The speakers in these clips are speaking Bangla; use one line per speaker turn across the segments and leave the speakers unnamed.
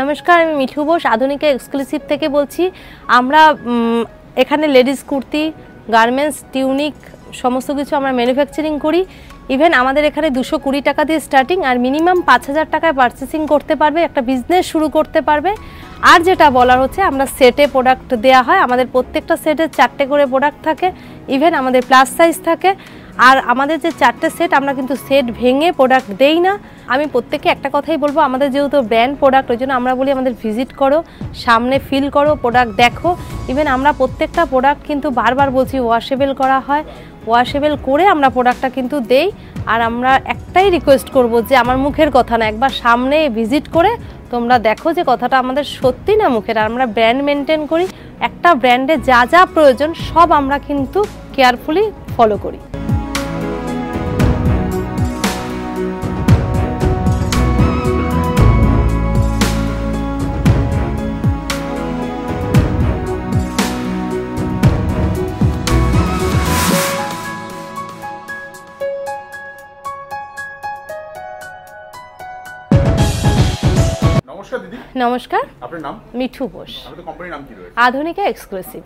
নমস্কার আমি মিঠু বোস আধুনিকা এক্সক্লুসিভ থেকে বলছি আমরা এখানে লেডিস কুর্তি গার্মেন্টস টিউনিক সমস্ত কিছু আমরা ম্যানুফ্যাকচারিং করি ইভেন আমাদের এখানে দুশো কুড়ি টাকা দিয়ে স্টার্টিং আর মিনিমাম পাঁচ হাজার টাকায় পার্চেসিং করতে পারবে একটা বিজনেস শুরু করতে পারবে আর যেটা বলার হচ্ছে আমরা সেটে প্রোডাক্ট দেয়া হয় আমাদের প্রত্যেকটা সেটে চারটে করে প্রোডাক্ট থাকে ইভেন আমাদের প্লাস সাইজ থাকে আর আমাদের যে চারটে সেট আমরা কিন্তু সেট ভেঙে প্রোডাক্ট দেই না আমি প্রত্যেককে একটা কথাই বলবো আমাদের যেহেতু ব্র্যান্ড প্রোডাক্ট ওই জন্য আমরা বলি আমাদের ভিজিট করো সামনে ফিল করো প্রোডাক্ট দেখো ইভেন আমরা প্রত্যেকটা প্রোডাক্ট কিন্তু বারবার বলছি ওয়াশেবেল করা হয় ওয়াশেবেল করে আমরা প্রোডাক্টটা কিন্তু দেই আর আমরা একটাই রিকোয়েস্ট করব যে আমার মুখের কথা না একবার সামনে ভিজিট করে তোমরা দেখো যে কথাটা আমাদের সত্যি না মুখের আর আমরা ব্র্যান্ড মেনটেন করি একটা ব্র্যান্ডে যা যা প্রয়োজন সব আমরা কিন্তু কেয়ারফুলি ফলো করি নমস্কার আপনার নাম মিঠু বোস আধুনিকা এক্সক্লুসিভ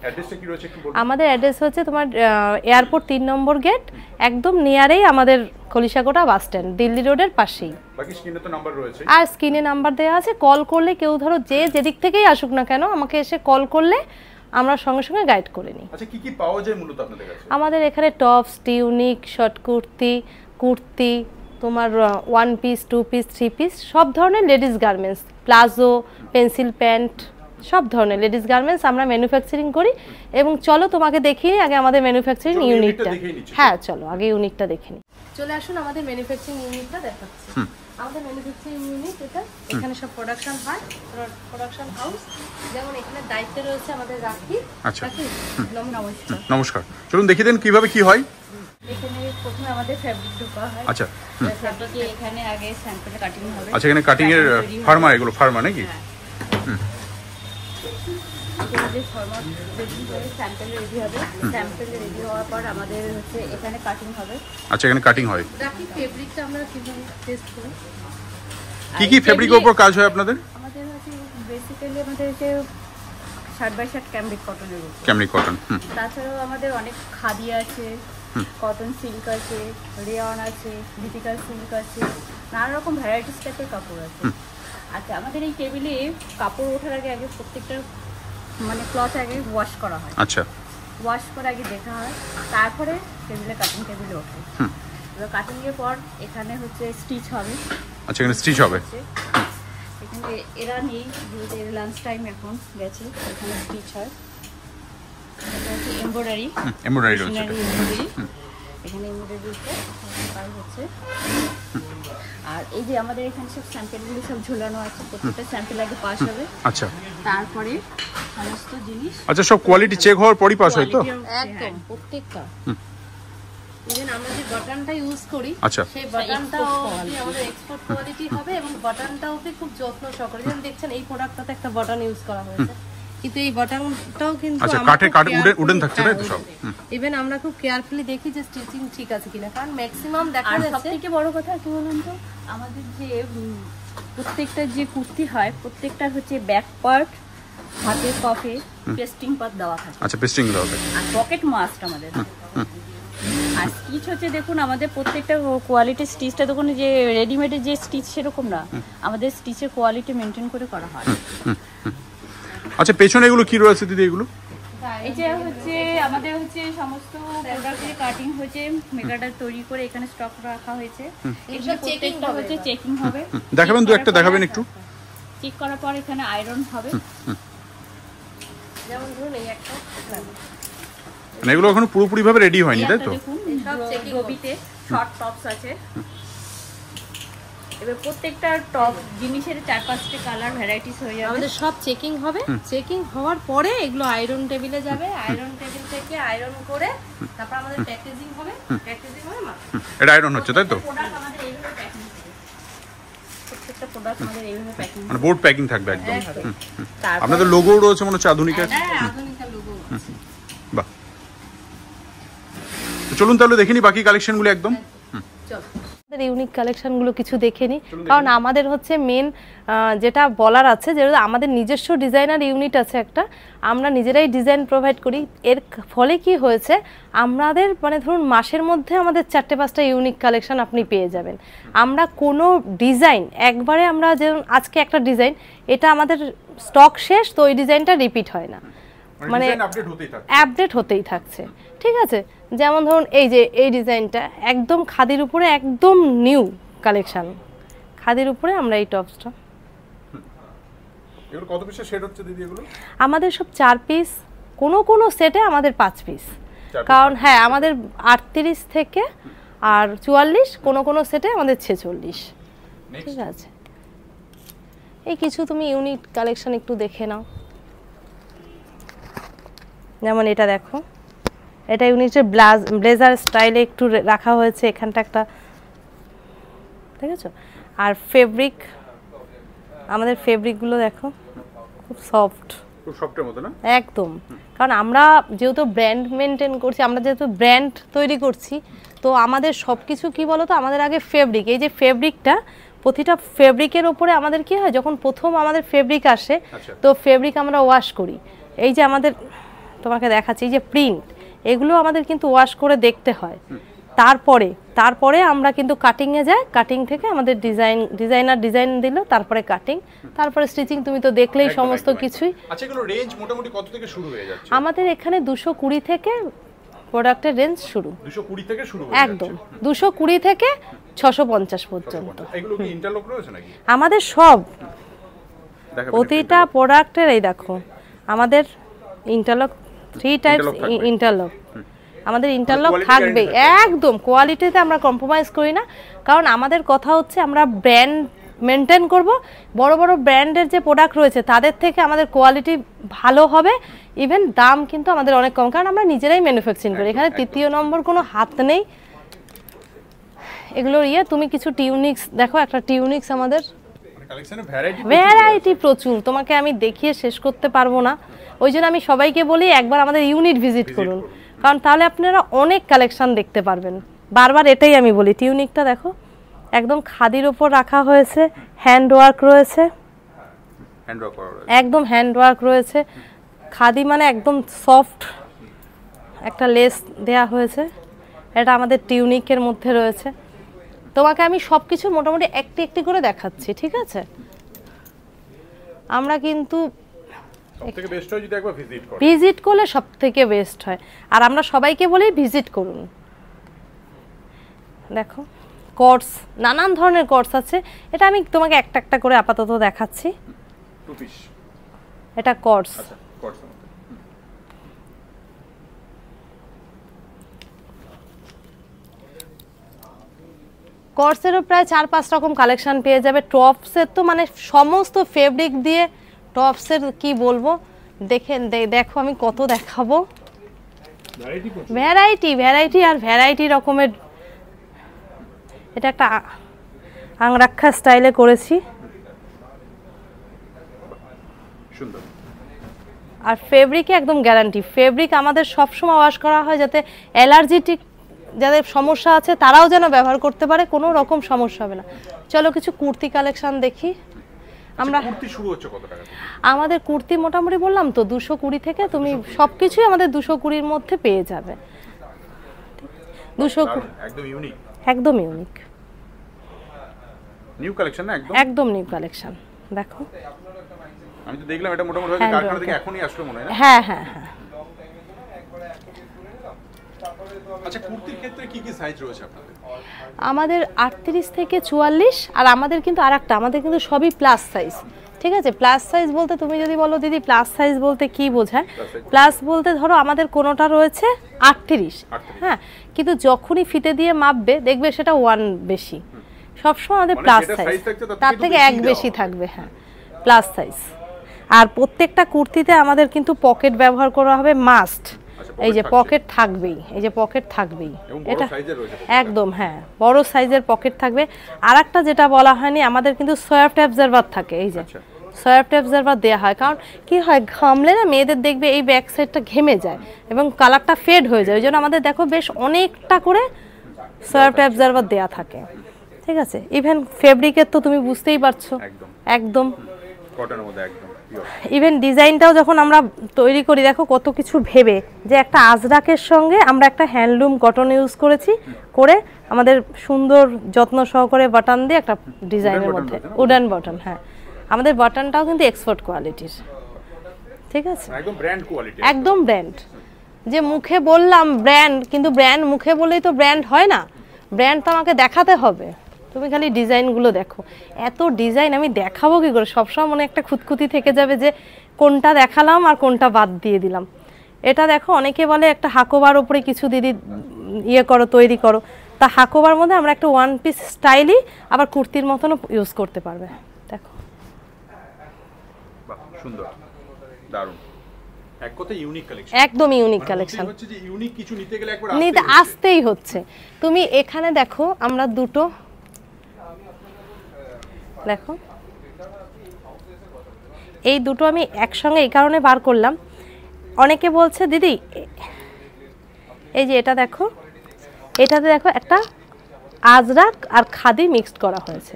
আমাদের অ্যাড্রেস হচ্ছে তোমার এয়ারপোর্ট তিন নম্বর গেট একদম নিয়ারেই আমাদের কলিশাকোটা বাস স্ট্যান্ড দিল্লি রোডের পাশেই আর স্ক্রিনে নাম্বার দেওয়া আছে কল করলে কেউ ধরো যে যেদিক থেকেই আসুক না কেন আমাকে এসে কল করলে আমরা সঙ্গে সঙ্গে গাইড করে নিই আচ্ছা
কি কি পাওয়া যায় মূলত আপনাদের কাছে
আমাদের এখানে tops tunic short kurti kurti তোমার one piece two piece three piece সব ধরনের ladies garments palazzo pencil pant সব ধরনের লেডিস গার্মেন্টস আমরা ম্যানুফ্যাকচারিং করি এবং চলো তোমাকে দেখিয়ে আগে আমাদের ম্যানুফ্যাকচারিং ইউনিটটা হ্যাঁ চলো আগে ইউনিটটা দেখে নিই চলে আসুন আমাদের ম্যানুফ্যাকচারিং ইউনিটটা দেখাচ্ছি আমাদের ম্যানুফ্যাকচারিং ইউনিট এটা এখানে সব প্রোডাকশন হয় প্রোডাকশন হাউস যেমন এখানে দায়িত্বে রয়েছে আমাদের রাখি
আচ্ছা নমস্কার চলুন দেখিয়ে দেন কিভাবে কি হয়
এখানে প্রথমে আমাদের ফ্যাব্রিক হয় আচ্ছা এখানে আগে স্যাম্পলটা কাটিং আচ্ছা এখানে কাটিং এর ফার্মা এগুলো ফার্মা নাকি আমাদের ফর্মাল স্যাম্পল রেডি হবে স্যাম্পল রেডি হওয়ার পর আমাদের হচ্ছে এখানে কাটিং হবে
আচ্ছা এখানে কাটিং হয়
ফেব্রিকটা আমরা টেস্ট করি
কি কি ফেব্রিকের উপর কাজ হয় আপনাদের
আমাদের হচ্ছে বেসিক্যালি আমাদের হচ্ছে ষাট বাই ষাট ক্যামরিক কটনের উপর কটন তাছাড়াও আমাদের অনেক খাদি আছে কটন সিল্ক আছে রেয়ন আছে ডিপিকাল সিল্ক আছে নানা রকম ভ্যারাইটিস টাইপের কাপড় আছে আচ্ছা আমাদের এই টেবিলে কাপড় ওঠার আগে আগে প্রত্যেকটা মানে ক্লথ আগে ওয়াশ করা হয় আচ্ছা ওয়াশ করার আগে দেখা হয় তারপরে টেবিলে কাটিং টেবিলে ওঠে এবার কাটিং এর পর এখানে হচ্ছে স্টিচ হবে
আচ্ছা এখানে স্টিচ হবে
এখানে এরা নেই যেহেতু লাঞ্চ টাইম এখন গেছে এখানে স্টিচ হয় আমাদের
আচ্ছা। আচ্ছা, আমরা
বাটনটা ইউজ করি
এক্সপোর্ট আচ্ছা। কোয়ালিটি হবে এবং খুব যত্ন সহকারে দেখছেন এই প্রোডাক্টটাতে একটা বাটন ইউজ করা হয়েছে কিন্তু এই বটনটাও কিন্তু আচ্ছা কাঠে কাঠ উডেন উডেন থাকছে তাই তো সব ইভেন আমরা খুব কেয়ারফুলি দেখি যে স্টিচিং ঠিক আছে কিনা কারণ ম্যাক্সিমাম দেখা যাচ্ছে সবথেকে
বড় কথা কি বলুন তো আমাদের যে প্রত্যেকটা যে কুর্তি হয় প্রত্যেকটা হচ্ছে ব্যাক পার্ট হাতের কফে পেস্টিং পার্ট দেওয়া থাকে
আচ্ছা পেস্টিং দেওয়া থাকে
আর পকেট মাস্ট আমাদের আর স্টিচ হচ্ছে দেখুন আমাদের প্রত্যেকটা কোয়ালিটির স্টিচটা দেখুন যে রেডিমেডের যে স্টিচ সেরকম না আমাদের স্টিচের কোয়ালিটি মেনটেন করে করা হয়
আচ্ছা পেছনে এগুলো কি রয়েছে দিদি এগুলো
হচ্ছে আমাদের হচ্ছে সমস্ত কাটিং হয়েছে তৈরি করে এখানে রাখা হয়েছে এগুলো চেকিং হবে
দেখাবেন দু একটা দেখাবেন একটু
চেক করার পর এখানে আয়রন হবে
মানে এগুলো এখনো পুরোপুরি ভাবে রেডি হয়নি তাই তো
চেকিং টপস আছে এবার প্রত্যেকটা টপ জিনিসের চার পাঁচটা কালার ভ্যারাইটিস
হয়ে যাবে আমাদের সব চেকিং হবে চেকিং হওয়ার পরে এগুলো আয়রন টেবিলে যাবে আয়রন
টেবিল থেকে আয়রন করে তারপর আমাদের প্যাকেজিং হবে প্যাকেজিং হবে মানে
এটা আয়রন হচ্ছে তাই তো
মানে বোর্ড প্যাকিং থাকবে একদম আপনাদের লোগো রয়েছে মনে হচ্ছে আধুনিক হ্যাঁ, হ্যাঁ,
বাহ চলুন তাহলে দেখিনি বাকি কালেকশনগুলো একদম
চলো ইউনিক কালেকশনগুলো কিছু দেখে নিই কারণ আমাদের হচ্ছে মেন যেটা বলার আছে যে আমাদের নিজস্ব ডিজাইনার ইউনিট আছে একটা আমরা নিজেরাই ডিজাইন প্রোভাইড করি এর ফলে কি হয়েছে আমাদের মানে ধরুন মাসের মধ্যে আমাদের চারটে পাঁচটা ইউনিক কালেকশন আপনি পেয়ে যাবেন আমরা কোনো ডিজাইন একবারে আমরা যেমন আজকে একটা ডিজাইন এটা আমাদের স্টক শেষ তো ওই ডিজাইনটা রিপিট হয় না মানে
আপডেট মানে
হতেই থাকছে ঠিক আছে যেমন ধরুন এই যে এই ডিজাইনটা একদম খাদির উপরে একদম নিউ কালেকশান খাদির উপরে আমরা এই টপসটা
কত পিসের সেট হচ্ছে দিদি এগুলো
আমাদের সব চার পিস কোনো কোনো সেটে আমাদের পাঁচ পিস কারণ হ্যাঁ আমাদের আটত্রিশ থেকে আর চুয়াল্লিশ কোনো কোনো সেটে আমাদের ছেচল্লিশ ঠিক আছে এই কিছু তুমি ইউনিট কালেকশন একটু দেখে নাও যেমন এটা দেখো এটা ইউনিটের ব্লাজ ব্লেজার স্টাইলে একটু রাখা হয়েছে এখানটা একটা ঠিক আছে আর ফেব্রিক আমাদের ফেব্রিকগুলো দেখো খুব সফট
খুব সফটের মতো না একদম
কারণ আমরা যেহেতু ব্র্যান্ড মেনটেন করছি আমরা যেহেতু ব্র্যান্ড তৈরি করছি তো আমাদের সব কিছু কী বলো তো আমাদের আগে ফেব্রিক এই যে ফেব্রিকটা প্রতিটা ফেব্রিকের ওপরে আমাদের কি হয় যখন প্রথম আমাদের ফেব্রিক আসে আচ্ছা। তো ফেব্রিক আমরা ওয়াশ করি এই যে আমাদের তোমাকে দেখাচ্ছি যে প্রিন্ট এগুলো আমাদের কিন্তু ওয়াশ করে দেখতে হয় তারপরে তারপরে আমরা কিন্তু কাটিংয়ে যাই কাটিং থেকে আমাদের ডিজাইন ডিজাইনার ডিজাইন দিল তারপরে কাটিং তারপরে স্টিচিং তুমি তো দেখলেই সমস্ত কিছুই
রেঞ্জ আচ্ছা, মোটামুটি কত থেকে শুরু হয়ে যাচ্ছে
আমাদের এখানে দুশো কুড়ি থেকে প্রোডাক্টের রেঞ্জ শুরু
220 থেকে শুরু একদম
220 থেকে 650 পর্যন্ত
এগুলো কি ইন্টারলক রয়েছে নাকি
আমাদের সব প্রতিটা প্রোডাক্টের এই দেখো আমাদের ইন্টারলক থ্রি টাইপস ইন্টারলক আমাদের ইন্টারলক মানে থাকবে একদম কোয়ালিটিতে আমরা কম্প্রোমাইজ করি না কারণ আমাদের কথা হচ্ছে আমরা ব্র্যান্ড মেনটেন করব বড় বড় ব্র্যান্ডের যে প্রোডাক্ট রয়েছে তাদের থেকে আমাদের কোয়ালিটি ভালো হবে ইভেন দাম কিন্তু আমাদের অনেক কম কারণ আমরা নিজেরাই ম্যানুফ্যাকচারিং করি এখানে তৃতীয় নম্বর কোনো হাত নেই এগুলোর ইয়ে তুমি কিছু টিউনিক্স দেখো একটা টিউনিক্স আমাদের ভ্যারাইটি ভ্যারাইটি প্রচুর তোমাকে আমি দেখিয়ে শেষ করতে পারবো না ওই জন্য আমি সবাইকে বলি একবার আমাদের ইউনিট ভিজিট করুন কারণ তাহলে আপনারা অনেক কালেকশন দেখতে পারবেন বারবার এটাই আমি বলি টিউনিকটা দেখো একদম খাদির ওপর রাখা হয়েছে হ্যান্ড ওয়ার্ক রয়েছে একদম হ্যান্ড ওয়ার্ক রয়েছে খাদি মানে একদম সফট একটা লেস দেয়া হয়েছে এটা আমাদের টিউনিকের মধ্যে রয়েছে তোমাকে আমি সব কিছু মোটামুটি একটি একটি করে দেখাচ্ছি ঠিক আছে আমরা কিন্তু ভিজিট করলে সব থেকে বেস্ট হয় আর আমরা সবাইকে বলি ভিজিট করুন দেখো কোর্স নানান ধরনের কোর্স আছে এটা আমি তোমাকে একটা একটা করে আপাতত দেখাচ্ছি এটা কোর্স কর্সেরও প্রায় চার পাঁচ রকম কালেকশান পেয়ে যাবে টপসের তো মানে সমস্ত ফেব্রিক দিয়ে টপসের কি বলবো দেখেন দেখো আমি কত দেখাবো ভ্যারাইটি ভ্যারাইটি আর ভ্যারাইটি রকমের এটা একটা আংরাক্ষা স্টাইলে করেছি আর ফেব্রিকে একদম গ্যারান্টি ফেব্রিক আমাদের সবসময় ওয়াশ করা হয় যাতে অ্যালার্জিটিক যাদের সমস্যা আছে তারাও যেন ব্যবহার করতে পারে কোনো রকম সমস্যা হবে না চলো কিছু কুর্তি কালেকশন দেখি আমরা কুর্তি শুরু হচ্ছে কত টাকা আমাদের কুর্তি মোটামুটি বললাম তো দুশো কুড়ি থেকে তুমি সব কিছুই আমাদের দুশো কুড়ির মধ্যে পেয়ে যাবে দুশো একদম ইউনিক একদম ইউনিক নিউ কালেকশন না একদম একদম নিউ কালেকশন দেখো
আমি তো দেখলাম এটা মোটামুটি হ্যাঁ, কারখানা থেকে এখনই আসলো মনে হয় হ্যাঁ হ্যাঁ হ্যাঁ আচ্ছা কুর্তির ক্ষেত্রে কি কি সাইজ রয়েছে আপনাদের
আমাদের 38 থেকে 44 আর আমাদের কিন্তু আরেকটা আমাদের কিন্তু সবই প্লাস সাইজ ঠিক আছে প্লাস সাইজ বলতে তুমি যদি বলো দিদি প্লাস সাইজ বলতে কি বোঝায় প্লাস বলতে ধরো আমাদের কোনোটা রয়েছে আটত্রিশ হ্যাঁ কিন্তু যখনই ফিতে দিয়ে মাপবে দেখবে সেটা ওয়ান বেশি সবসময় আমাদের প্লাস মানে সাইজ তার থেকে এক বেশি থাকবে হ্যাঁ প্লাস সাইজ আর প্রত্যেকটা কুর্তিতে আমাদের কিন্তু পকেট ব্যবহার করা হবে মাস্ট আচ্ছা, এই যে পকেট থাকবেই এই যে পকেট থাকবেই এটা একদম হ্যাঁ বড় সাইজের পকেট থাকবে আর একটা যেটা বলা হয়নি আমাদের কিন্তু সয়াফট অ্যাবজারভার থাকে এই যে সয়াফট অ্যাবজারভার দেওয়া হয় কারণ কি হয় ঘামলে না মেয়েদের দেখবে এই ব্যাক সাইডটা ঘেমে যায় এবং কালারটা ফেড হয়ে যায় ওই জন্য আমাদের দেখো বেশ অনেকটা করে সয়াফট অ্যাবজারভার দেওয়া থাকে ঠিক আছে ইভেন ফেব্রিকের তো তুমি বুঝতেই পারছো একদম একদম
কটনের মধ্যে একদম
ইভেন ডিজাইনটাও যখন আমরা তৈরি করি দেখো কত কিছু ভেবে যে একটা আজরাকের সঙ্গে আমরা একটা হ্যান্ডলুম কটন ইউজ করেছি করে আমাদের সুন্দর যত্ন সহকারে বাটন দিয়ে একটা ডিজাইনের মধ্যে উডেন বাটন হ্যাঁ আমাদের বাটনটাও কিন্তু এক্সপোর্ট কোয়ালিটির
ঠিক আছে একদম ব্র্যান্ড কোয়ালিটি
একদম ব্র্যান্ড যে মুখে বললাম ব্র্যান্ড কিন্তু ব্র্যান্ড মুখে বলেই তো ব্র্যান্ড হয় না ব্র্যান্ড তো আমাকে দেখাতে হবে তুমি খালি ডিজাইনগুলো দেখো এত ডিজাইন আমি দেখাবো কী করে সবসময় মনে একটা খুঁতখুতি থেকে যাবে যে কোনটা দেখালাম আর কোনটা বাদ দিয়ে দিলাম এটা দেখো অনেকে বলে একটা হাকোবার ওপরে কিছু দিদি ইয়ে করো তৈরি করো তা হাকোবার মধ্যে আমরা একটা ওয়ান পিস স্টাইলই আবার কুর্তির মতনও ইউজ করতে পারবে দেখো
সুন্দর দারুণ মানে নিতে
আসতেই হচ্ছে তুমি এখানে দেখো আমরা দুটো দেখো এই দুটো আমি একসঙ্গে এই কারণে বার করলাম অনেকে বলছে দিদি এই যে এটা দেখো এটাতে দেখো একটা আজরাক আর খাদি মিক্সড করা হয়েছে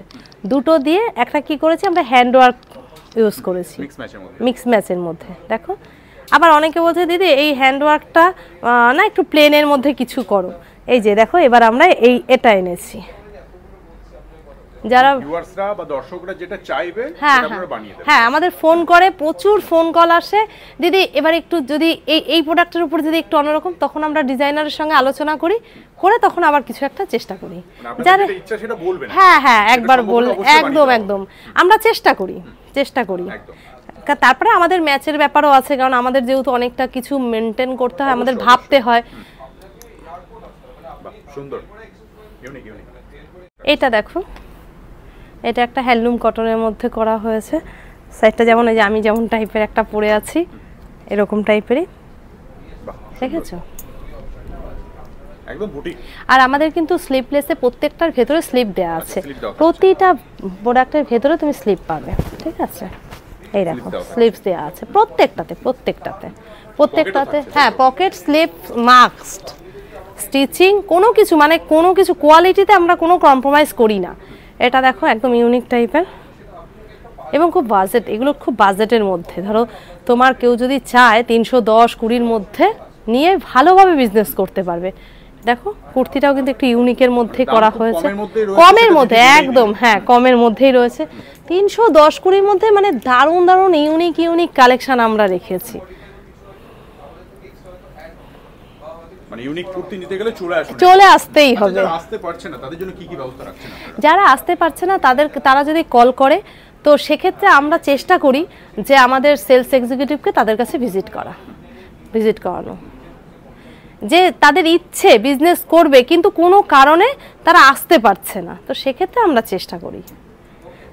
দুটো দিয়ে একটা কি করেছি আমরা হ্যান্ড ওয়ার্ক ইউজ করেছি মিক্স ম্যাচের মধ্যে দেখো আবার অনেকে বলছে দিদি এই হ্যান্ড ওয়ার্কটা না একটু প্লেনের মধ্যে কিছু করো এই যে দেখো এবার আমরা এই এটা এনেছি
যারা ভিউয়ার্সরা বা দর্শকরা যেটা চাইবে হ্যাঁ হ্যাঁ।,
হ্যাঁ আমাদের ফোন করে প্রচুর ফোন কল আসে দিদি এবার একটু যদি এই এই প্রোডাক্টের উপর যদি একটু অন্যরকম তখন আমরা ডিজাইনারের সঙ্গে আলোচনা করি করে তখন আবার কিছু একটা চেষ্টা করি মানে যারা হ্যাঁ হ্যাঁ একবার বল একদম একদম আমরা চেষ্টা করি চেষ্টা করি তারপরে আমাদের ম্যাচের ব্যাপারও আছে কারণ আমাদের যেহেতু অনেকটা কিছু মেনটেন করতে হয় আমাদের ভাবতে হয়
সুন্দর এটা দেখো
এটা একটা হ্যান্ডলুম কটনের মধ্যে করা হয়েছে সাইডটা যেমন এই যে আমি যেমন টাইপের একটা পরে আছি এরকম টাইপেরই দেখেছো আর আমাদের কিন্তু স্লিপলেসে প্রত্যেকটার ভেতরে স্লিপ আচ্ছা, দেওয়া আছে প্রতিটা প্রোডাক্টের ভেতরে তুমি স্লিপ পাবে ঠিক আছে এই দেখো স্লিপস দেওয়া আছে প্রত্যেকটাতে প্রত্যেকটাতে
প্রত্যেকটাতে
হ্যাঁ পকেট স্লিপ মাস্ক স্টিচিং কোনো কিছু মানে কোনো কিছু কোয়ালিটিতে আমরা কোনো কম্প্রোমাইজ করি না এটা দেখো একদম ইউনিক টাইপের এবং খুব বাজেট এগুলো খুব বাজেটের মধ্যে ধরো তোমার কেউ যদি চায় তিনশো দশ কুড়ির মধ্যে নিয়ে ভালোভাবে বিজনেস করতে পারবে দেখো কুর্তিটাও কিন্তু একটু ইউনিকের মধ্যে করা হয়েছে কমের মধ্যে একদম হ্যাঁ কমের মধ্যেই রয়েছে তিনশো দশ কুড়ির মধ্যে মানে দারুণ দারুণ ইউনিক ইউনিক কালেকশান আমরা রেখেছি
মানে চলে আসতেই আচ্ছা, হবে যারা আসতে পারছে না তাদের
যারা আসতে পারছে না তাদের তারা যদি কল করে তো সেক্ষেত্রে আমরা চেষ্টা করি যে আমাদের সেলস এক্সিকিউটিভকে তাদের কাছে ভিজিট করা ভিজিট করানো যে তাদের ইচ্ছে বিজনেস করবে কিন্তু কোনো কারণে তারা আসতে পারছে না তো সেক্ষেত্রে আমরা চেষ্টা করি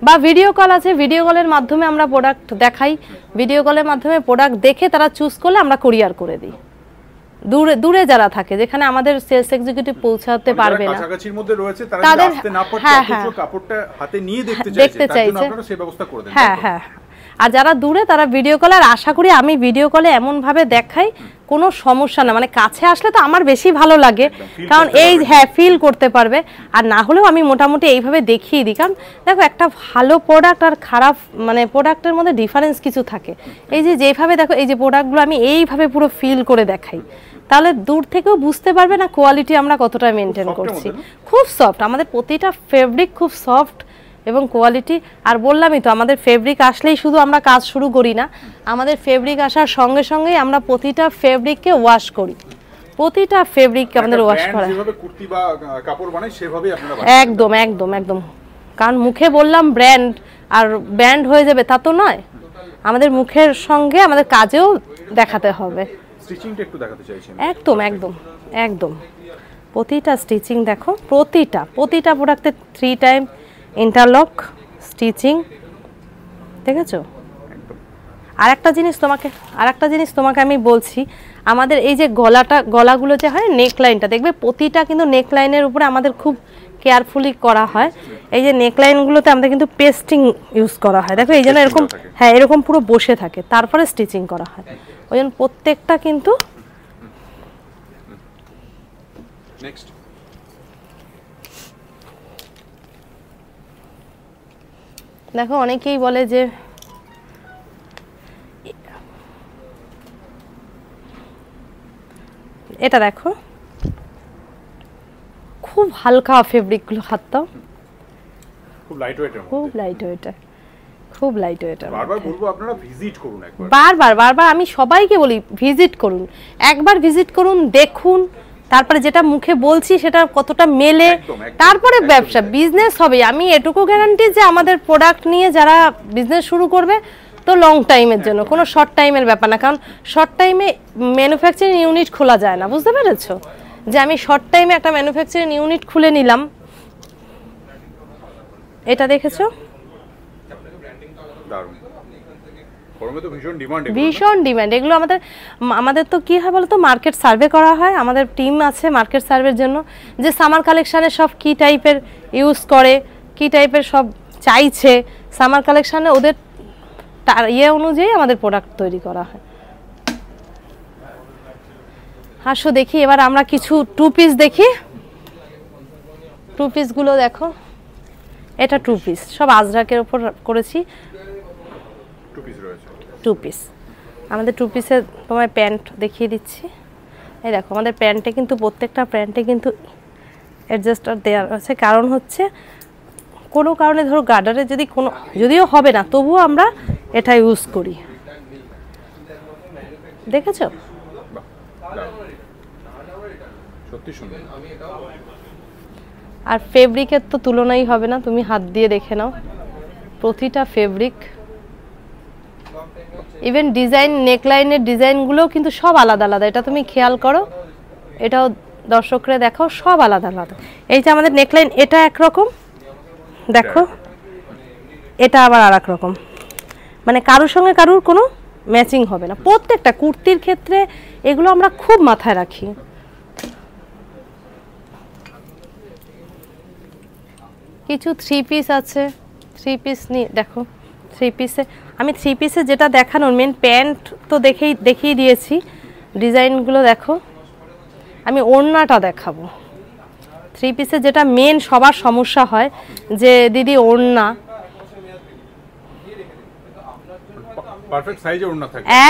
বা ভিডিও কল আছে ভিডিও কলের মাধ্যমে আমরা প্রোডাক্ট দেখাই ভিডিও কলের মাধ্যমে প্রোডাক্ট দেখে তারা চুজ করলে আমরা কুরিয়ার করে দিই দূরে দূরে যারা থাকে যেখানে আমাদের সেলস এক্সিকিউটিভ পৌঁছাতে পারবে না
কাছাকাছির মধ্যে রয়েছে তারা আসতে না হ্যাঁ, হ্যাঁ। কাপড়টা হাতে নিয়ে দেখতে হ্যাঁ, চাইছে তার আপনারা সেই ব্যবস্থা করে দেন হ্যাঁ হ্যাঁ
আর যারা দূরে তারা ভিডিও কলে আর আশা করি আমি ভিডিও কলে এমনভাবে দেখাই কোনো সমস্যা না মানে কাছে আসলে তো আমার বেশি ভালো লাগে কারণ এই হ্যাঁ ফিল করতে পারবে আর না হলেও আমি মোটামুটি এইভাবে দেখিয়ে দিই কারণ দেখো একটা ভালো প্রোডাক্ট আর খারাপ মানে প্রোডাক্টের মধ্যে ডিফারেন্স কিছু থাকে এই যে যেভাবে দেখো এই যে প্রোডাক্টগুলো আমি এইভাবে পুরো ফিল করে দেখাই তাহলে দূর থেকেও বুঝতে পারবে না কোয়ালিটি আমরা কতটা মেনটেন করছি খুব সফট আমাদের প্রতিটা ফেব্রিক খুব সফট এবং কোয়ালিটি আর বললামই তো আমাদের ফেব্রিক আসলেই শুধু আমরা কাজ শুরু করি না আমাদের ফেব্রিক আসার সঙ্গে সঙ্গেই আমরা প্রতিটা ফেব্রিককে ওয়াশ করি প্রতিটা ফেব্রিককে আমাদের ওয়াশ করা
কুর্তি বা কাপড় বানাই সেভাবেই আপনারা একদম
একদম একদম কারণ মুখে বললাম ব্র্যান্ড আর ব্র্যান্ড হয়ে যাবে তা তো নয় আমাদের মুখের সঙ্গে আমাদের কাজেও দেখাতে হবে
স্টিচিংটা একটু দেখাতে
একদম একদম একদম প্রতিটা স্টিচিং দেখো প্রতিটা প্রতিটা প্রোডাক্টে থ্রি টাইম ইন্টারলক স্টিচিং দেখেছো আর একটা জিনিস তোমাকে আর একটা জিনিস তোমাকে আমি বলছি আমাদের এই যে গলাটা গলাগুলো যে হয় নেক লাইনটা দেখবে প্রতিটা কিন্তু নেক লাইনের উপরে আমাদের খুব কেয়ারফুলি করা হয় এই যে নেক লাইনগুলোতে আমাদের কিন্তু পেস্টিং ইউজ করা হয় দেখো এই জন্য এরকম হ্যাঁ এরকম পুরো বসে থাকে তারপরে স্টিচিং করা হয় ওই জন্য প্রত্যেকটা কিন্তু নেক্সট দেখো অনেকেই বলে যে এটা দেখো খুব হালকা ফেব্রিকগুলো হাত দাও খুব লাইট ওয়েট খুব লাইট ওয়েট খুব লাইট ওয়েট বারবার
বলবো আপনারা ভিজিট করুন
একবার বারবার বারবার আমি সবাইকে বলি ভিজিট করুন একবার ভিজিট করুন দেখুন তারপরে যেটা মুখে বলছি সেটা কতটা মেলে তারপরে ব্যবসা বিজনেস হবে আমি এটুকু গ্যারান্টি যে আমাদের প্রোডাক্ট নিয়ে যারা বিজনেস শুরু করবে তো লং টাইমের জন্য কোনো শর্ট টাইমের ব্যাপার না কারণ শর্ট টাইমে ম্যানুফ্যাকচারিং ইউনিট খোলা যায় না বুঝতে পেরেছো যে আমি শর্ট টাইমে একটা ম্যানুফ্যাকচারিং ইউনিট খুলে নিলাম এটা দেখেছো ভীষণ ডিমান্ড এগুলো আমাদের আমাদের তো কি হয় বলতো মার্কেট সার্ভে করা হয় আমাদের টিম আছে মার্কেট সার্ভের জন্য যে সামার কালেকশানে সব কি টাইপের ইউজ করে কি টাইপের সব চাইছে সামার কালেকশানে ওদের ইয়ে অনুযায়ী আমাদের প্রোডাক্ট তৈরি করা হয় আসো দেখি এবার আমরা কিছু টু পিস দেখি টু পিসগুলো দেখো এটা টু পিস সব আজরাকের ওপর করেছি টু পিস রয়েছে টু পিস আমাদের টু পিসের তোমায় প্যান্ট দেখিয়ে দিচ্ছি এই দেখো আমাদের প্যান্টে কিন্তু প্রত্যেকটা প্যান্টে কিন্তু অ্যাডজাস্টার দেওয়া আছে কারণ হচ্ছে কোনো কারণে ধরো গার্ডারে যদি কোনো যদিও হবে না তবুও আমরা এটা ইউজ করি দেখেছো আর ফেব্রিকের তো তুলনাই হবে না তুমি হাত দিয়ে দেখে নাও প্রতিটা ফেব্রিক ইভেন ডিজাইন নেকলাইনের ডিজাইনগুলোও কিন্তু সব আলাদা আলাদা এটা তুমি খেয়াল করো এটাও দর্শকরা দেখো সব আলাদা আলাদা এই যে আমাদের নেকলাইন এটা একরকম দেখো এটা আবার আর রকম মানে কারোর সঙ্গে কারুর কোনো ম্যাচিং হবে না প্রত্যেকটা কুর্তির ক্ষেত্রে এগুলো আমরা খুব মাথায় রাখি কিছু থ্রি পিস আছে থ্রি পিস নিয়ে দেখো থ্রি পিসে আমি থ্রি পিসে যেটা দেখানোর মেন প্যান্ট তো দেখেই দেখিয়ে দিয়েছি ডিজাইনগুলো দেখো আমি ওড়নাটা দেখাবো থ্রি পিসে যেটা মেন সবার সমস্যা হয় যে দিদি ওড়না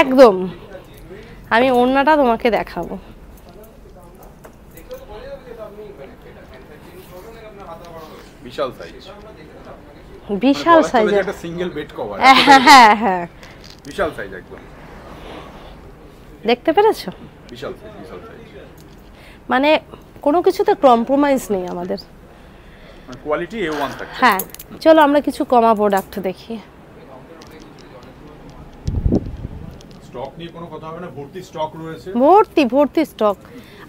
একদম আমি ওড়নাটা তোমাকে দেখাবো
বিশাল সাইজ বিশাল সাইজের একটা সিঙ্গেল বেড কভার হ্যাঁ হ্যাঁ বিশাল সাইজ একদম দেখতে পেরেছো বিশাল সাইজ বিশাল সাইজ
মানে কোনো কিছুতে কম্প্রোমাইজ নেই আমাদের
কোয়ালিটি এ ওয়ান হ্যাঁ
চলো আমরা কিছু কমা প্রোডাক্ট দেখি
স্টক নিয়ে কোনো কথা হবে না ভর্তি স্টক রয়েছে ভর্তি ভর্তি
স্টক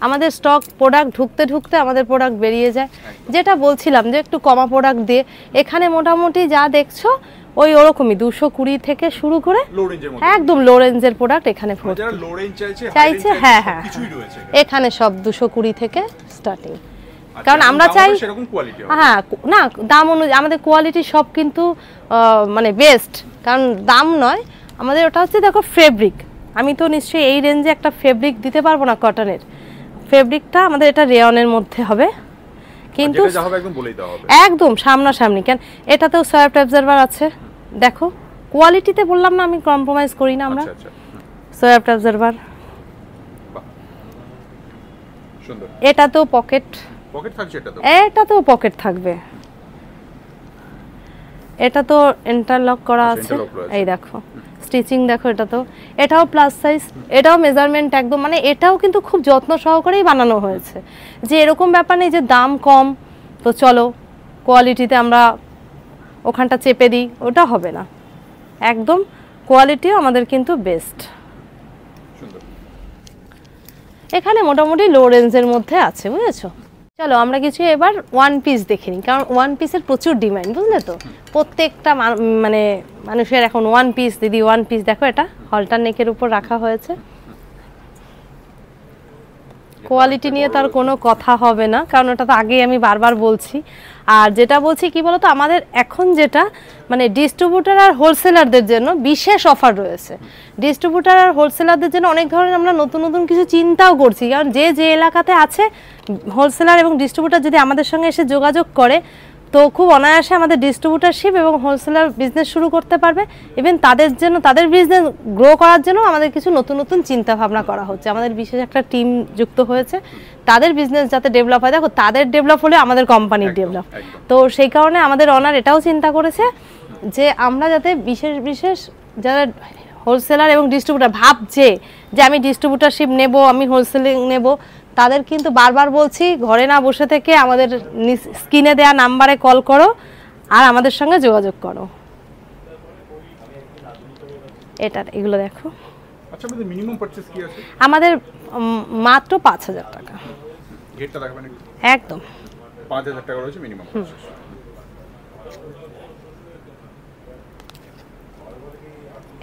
আমাদের স্টক প্রোডাক্ট ঢুকতে ঢুকতে আমাদের প্রোডাক্ট বেরিয়ে যায় যেটা বলছিলাম যে একটু কমা প্রোডাক্ট দিয়ে এখানে মোটামুটি যা দেখছো ওই ওরকমই দুশো কুড়ি থেকে শুরু করে একদম লো রেঞ্জের প্রোডাক্ট এখানে চাইছে হ্যাঁ হ্যাঁ, হ্যাঁ। এখানে সব দুশো কুড়ি থেকে স্টার্টিং আচ্ছা, কারণ আমরা চাই হ্যাঁ না দাম অনুযায়ী আমাদের কোয়ালিটি সব কিন্তু মানে বেস্ট কারণ দাম নয় আমাদের ওটা হচ্ছে দেখো ফেব্রিক আমি তো নিশ্চয়ই এই রেঞ্জে একটা ফেব্রিক দিতে পারবো না কটনের ফেব্রিকটা আমাদের এটা রেয়নের মধ্যে হবে কিন্তু একদম সামনাসামনি কেন এটাতেও সোয়াপ অ্যাবজারভার আছে দেখো কোয়ালিটিতে বললাম না আমি কম্প্রোমাইজ করি না আমরা আচ্ছা, আচ্ছা। সোয়াপ অ্যাবজারভার এটাতেও পকেট পকেট পকেট থাকবে এটা তো ইন্টারলক করা আছে এই দেখো স্টিচিং দেখো এটা তো এটাও প্লাস সাইজ এটাও মেজারমেন্ট একদম মানে এটাও কিন্তু খুব যত্ন সহকারেই বানানো হয়েছে যে এরকম ব্যাপার নেই যে দাম কম তো চলো কোয়ালিটিতে আমরা ওখানটা চেপে দিই ওটা হবে না একদম কোয়ালিটিও আমাদের কিন্তু বেস্ট এখানে মোটামুটি লো রেঞ্জের মধ্যে আছে বুঝেছো চলো আমরা কিছু এবার ওয়ান পিস দেখে নিই কারণ ওয়ান পিসের প্রচুর ডিমান্ড বুঝলে তো প্রত্যেকটা মানে মানুষের এখন ওয়ান পিস দিদি ওয়ান পিস দেখো এটা হলটার নেকের উপর রাখা হয়েছে কোয়ালিটি নিয়ে তার কোনো কথা হবে না কারণ ওটা তো আগেই আমি বারবার বলছি আর যেটা বলছি কি বলতো আমাদের এখন যেটা মানে ডিস্ট্রিবিউটার আর হোলসেলারদের জন্য বিশেষ অফার রয়েছে ডিস্ট্রিবিউটার আর হোলসেলারদের জন্য অনেক ধরনের আমরা নতুন নতুন কিছু চিন্তাও করছি কারণ যে যে এলাকাতে আছে হোলসেলার এবং ডিস্ট্রিবিউটার যদি আমাদের সঙ্গে এসে যোগাযোগ করে তো খুব অনায়াসে আমাদের ডিস্ট্রিবিউটারশিপ এবং হোলসেলার বিজনেস শুরু করতে পারবে ইভেন তাদের জন্য তাদের বিজনেস গ্রো করার জন্য আমাদের কিছু নতুন নতুন চিন্তাভাবনা করা হচ্ছে আমাদের বিশেষ একটা টিম যুক্ত হয়েছে তাদের বিজনেস যাতে ডেভেলপ হয় দেখো তাদের ডেভেলপ হলে আমাদের কোম্পানির ডেভেলপ তো সেই কারণে আমাদের অনার এটাও চিন্তা করেছে যে আমরা যাতে বিশেষ বিশেষ যারা হোলসেলার এবং ডিস্ট্রিবিউটার ভাবছে যে আমি ডিস্ট্রিবিউটারশিপ নেব আমি হোলসেলিং নেব তাদের কিন্তু বারবার বলছি ঘরে না বসে থেকে আমাদের স্ক্রিনে দেয়া নাম্বারে কল করো আর আমাদের সঙ্গে যোগাযোগ করো এটার এগুলো দেখো আচ্ছা, আমাদের মাত্র পাঁচ হাজার টাকা একদম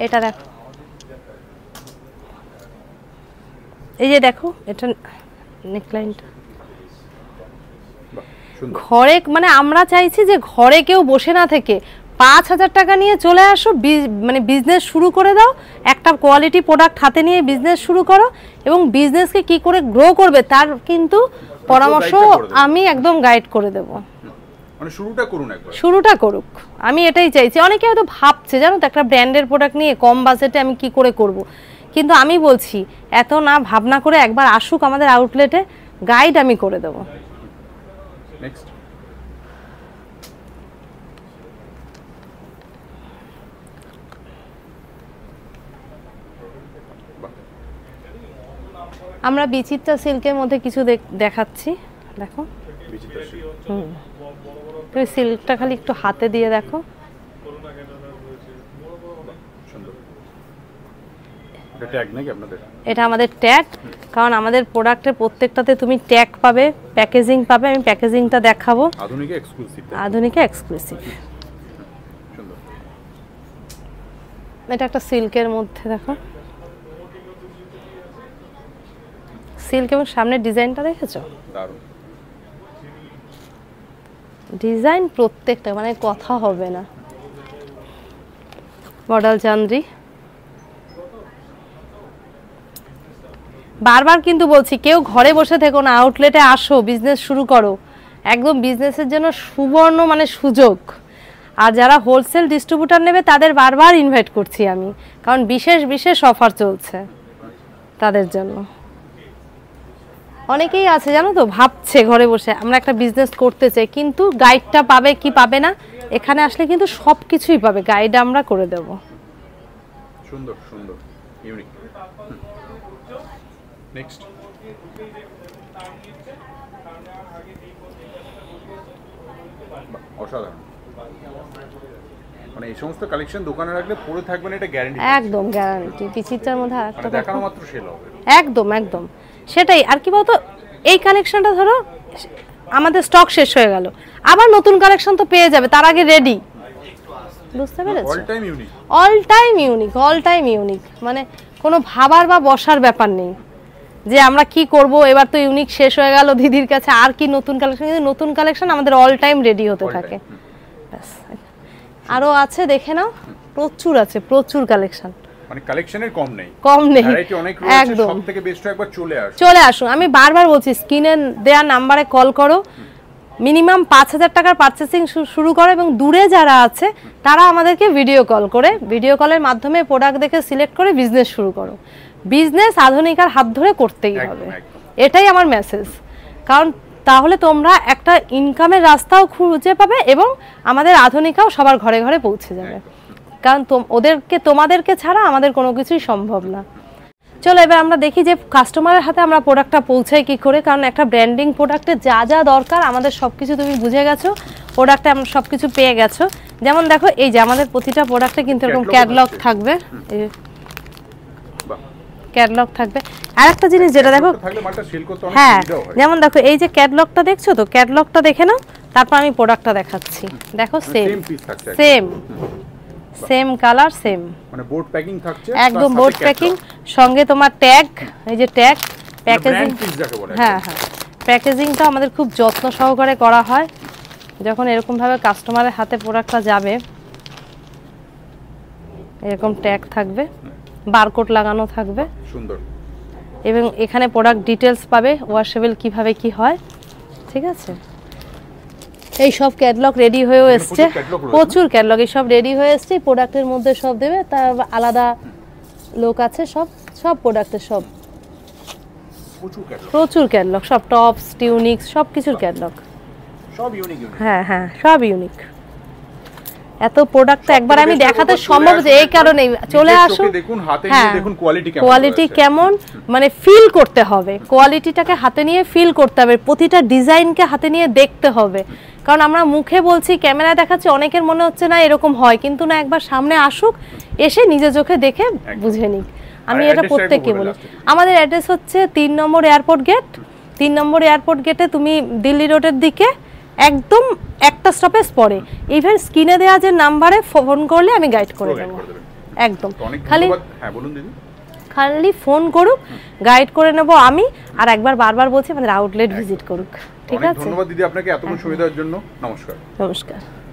এটা দেখো এই যে দেখো এটা নেকলাইনটা ঘরে মানে আমরা চাইছি যে ঘরে কেউ বসে না থেকে পাঁচ হাজার টাকা নিয়ে চলে আসো মানে বিজনেস শুরু করে দাও একটা কোয়ালিটি প্রোডাক্ট হাতে নিয়ে বিজনেস শুরু করো এবং বিজনেসকে কি করে গ্রো করবে তার কিন্তু পরামর্শ আমি একদম গাইড করে দেব মানে শুরুটা শুরুটা করুক আমি এটাই চাইছি অনেকে হয়তো ভাবছে জানো তো একটা ব্র্যান্ডের প্রোডাক্ট নিয়ে কম বাজেটে আমি কি করে করব কিন্তু আমি বলছি এত না ভাবনা করে একবার আসুক আমাদের আউটলেটে গাইড আমি করে দেবো আমরা বিচিত্রা সিল্কের মধ্যে কিছু দেখাচ্ছি দেখো হুম সিল্কটা খালি একটু হাতে দিয়ে দেখো এটা আমাদের ট্যাগ কারণ আমাদের প্রোডাক্টের প্রত্যেকটাতে তুমি ট্যাগ পাবে প্যাকেজিং পাবে আমি প্যাকেজিংটা দেখাবো আধুনিক এক্সক্লুসিভ আধুনিক এক্সক্লুসিভ এটা একটা সিল্কের মধ্যে দেখো সিল্ক এবং সামনের ডিজাইনটা দেখেছো ডিজাইন প্রত্যেকটা মানে কথা হবে না মডেল চান্দ্রী বারবার কিন্তু বলছি কেউ ঘরে বসে থেকো না আউটলেটে আসো বিজনেস শুরু করো একদম বিজনেসের জন্য সুবর্ণ মানে সুযোগ আর যারা হোলসেল ডিস্ট্রিবিউটার নেবে তাদের বারবার ইনভাইট করছি আমি কারণ বিশেষ বিশেষ অফার চলছে তাদের জন্য অনেকেই আছে জানো তো ভাবছে ঘরে বসে আমরা একটা বিজনেস করতে চাই কিন্তু গাইডটা পাবে কি পাবে না এখানে আসলে কিন্তু সব কিছুই পাবে গাইড আমরা করে দেব
সুন্দর সুন্দর ইউনিক নেক্সট অসাধারণ মানে এই সমস্ত কালেকশন দোকানে রাখলে পরে থাকবেন এটা গ্যারান্টি একদম গ্যারান্টি
পিচিটার মধ্যে আরেকটা মানে দেখানো মাত্র সেল হবে একদম একদম সেটাই আর কি বলতো এই কালেকশনটা ধরো আমাদের স্টক শেষ হয়ে গেল আবার নতুন কালেকশন তো পেয়ে যাবে তার আগে রেডি বুঝতে পেরেছো all time unique all time unique all time unique মানে কোনো ভাবার বা বসার ব্যাপার নেই যে আমরা কি করব এবার তো ইউনিক শেষ হয়ে গেল দিদির কাছে আর কি নতুন কালেকশন নতুন কালেকশন আমাদের অল টাইম রেডি হতে থাকে আরও আছে দেখে নাও প্রচুর আছে প্রচুর কালেকশন
মানে কালেকশনের কম নেই কম নেই একদম সবথেকে বেস্ট একবার চলে আসো
চলে আসো আমি বারবার বলছি স্ক্রিনে দেয়া নম্বরে কল করো মিনিমাম পাঁচ হাজার টাকার পার্চেসিং শুরু করো এবং দূরে যারা আছে তারা আমাদেরকে ভিডিও কল করে ভিডিও কলের মাধ্যমে প্রোডাক্ট দেখে সিলেক্ট করে বিজনেস শুরু করো বিজনেস আধুনিকার হাত ধরে করতেই হবে এটাই আমার মেসেজ কারণ তাহলে তোমরা একটা ইনকামের রাস্তাও খুঁজে পাবে এবং আমাদের আধুনিকাও সবার ঘরে ঘরে পৌঁছে যাবে কারণ ওদেরকে তোমাদেরকে ছাড়া আমাদের কোনো কিছুই সম্ভব না চলো এবার আমরা দেখি যে কাস্টমারের হাতে আমরা প্রোডাক্টটা পৌঁছাই কি করে কারণ একটা ব্র্যান্ডিং প্রোডাক্টে যা যা দরকার আমাদের সব কিছু তুমি বুঝে গেছো প্রোডাক্টে আমরা সব কিছু পেয়ে গেছো যেমন দেখো এই যে আমাদের প্রতিটা প্রোডাক্টে কিন্তু এরকম ক্যাটলগ থাকবে ক্যাটলগ থাকবে আর একটা জিনিস যেটা দেখো হ্যাঁ যেমন দেখো এই যে ক্যাটলগটা দেখছো তো ক্যাটলগটা দেখে নাও তারপর আমি প্রোডাক্টটা দেখাচ্ছি দেখো same same same colour same
মানে বোর্ড প্যাকিং থাকছে একদম বোর্ড প্যাকিং
মানে সঙ্গে তোমার ট্যাগ এই যে ট্যাগ মানে প্যাকেজিং হ্যাঁ হ্যাঁ প্যাকেজিংটা আমাদের খুব যত্ন সহকারে করা হয় যখন এরকমভাবে কাস্টমারের হাতে প্রোডাক্টটা যাবে এরকম ট্যাগ থাকবে বারকোড লাগানো থাকবে সুন্দর এবং এখানে প্রোডাক্ট ডিটেলস পাবে ওয়াশেবল কিভাবে কি হয় ঠিক আছে এই সব ক্যাটলগ রেডি হয়েও এসছে প্রচুর ক্যাটলগ এই সব রেডি হয়ে এসছে প্রোডাক্টের মধ্যে সব দেবে তার আলাদা লোক আছে সব সব প্রোডাক্টের সব প্রচুর ক্যাটলগ সব টপস টিউনিক্স সব কিছুর ক্যাটলগ
সব ইউনিক হ্যাঁ হ্যাঁ
সব ইউনিক এত প্রোডাক্ট তো একবার আমি দেখাতে সম্ভব যে এই কারণে চলে আসো
দেখুন হাতে নিয়ে হ্যাঁ, দেখুন কোয়ালিটি কেমন কোয়ালিটি
কেমন মানে ফিল করতে হবে কোয়ালিটিটাকে হাতে নিয়ে ফিল করতে হবে প্রতিটা ডিজাইনকে হাতে নিয়ে দেখতে হবে কারণ আমরা মুখে বলছি ক্যামেরায় দেখাচ্ছি অনেকের মনে হচ্ছে না এরকম হয় কিন্তু না একবার সামনে আসুক এসে নিজে চোখে দেখে বুঝে নিক আমি এটা প্রত্যেককে বলি আমাদের অ্যাড্রেস হচ্ছে তিন নম্বর এয়ারপোর্ট গেট তিন নম্বর এয়ারপোর্ট গেটে তুমি দিল্লি রোডের দিকে একদম একটা স্টপেজ পরে ইভেন স্ক্রিনে দেওয়া যে নাম্বারে ফোন করলে আমি গাইড করে দেবো একদম খালি হ্যাঁ বলুন দিদি খালি ফোন করুক গাইড করে নেব আমি আর একবার বারবার বলছি আমাদের আউটলেট ভিজিট করুক ঠিক আছে ধন্যবাদ
দিদি আপনাকে এত হ্যাঁ। সুবিধার জন্য নমস্কার
নমস্কার